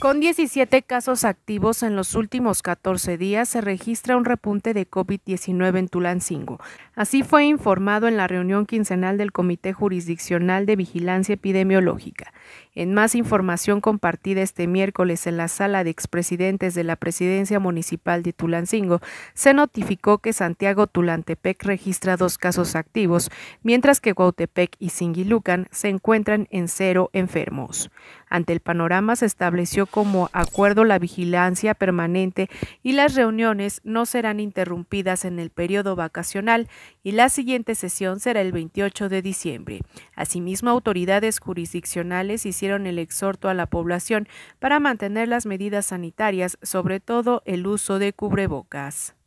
Con 17 casos activos en los últimos 14 días, se registra un repunte de COVID-19 en Tulancingo. Así fue informado en la reunión quincenal del Comité Jurisdiccional de Vigilancia Epidemiológica. En más información compartida este miércoles en la sala de expresidentes de la Presidencia Municipal de Tulancingo, se notificó que Santiago Tulantepec registra dos casos activos, mientras que Guautepec y Singilucan se encuentran en cero enfermos. Ante el panorama se estableció como acuerdo la vigilancia permanente y las reuniones no serán interrumpidas en el periodo vacacional y la siguiente sesión será el 28 de diciembre. Asimismo, autoridades jurisdiccionales hicieron el exhorto a la población para mantener las medidas sanitarias, sobre todo el uso de cubrebocas.